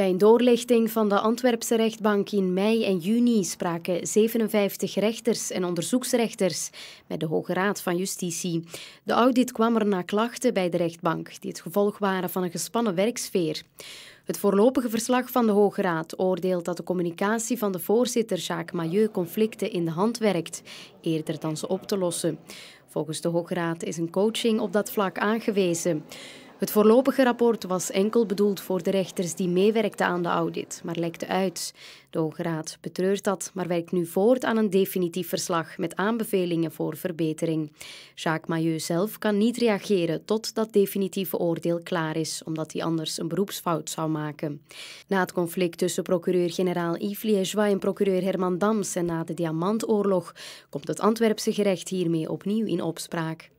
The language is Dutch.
Bij een doorlichting van de Antwerpse rechtbank in mei en juni spraken 57 rechters en onderzoeksrechters met de Hoge Raad van Justitie. De audit kwam er na klachten bij de rechtbank, die het gevolg waren van een gespannen werksfeer. Het voorlopige verslag van de Hoge Raad oordeelt dat de communicatie van de voorzitter Jacques Mailleu conflicten in de hand werkt, eerder dan ze op te lossen. Volgens de Hoge Raad is een coaching op dat vlak aangewezen. Het voorlopige rapport was enkel bedoeld voor de rechters die meewerkten aan de audit, maar lekte uit. De Hoge Raad betreurt dat, maar werkt nu voort aan een definitief verslag met aanbevelingen voor verbetering. Jacques Mailleux zelf kan niet reageren tot dat definitieve oordeel klaar is, omdat hij anders een beroepsfout zou maken. Na het conflict tussen procureur-generaal Yves Liégeois en procureur Herman Dams en na de Diamantoorlog komt het Antwerpse gerecht hiermee opnieuw in opspraak.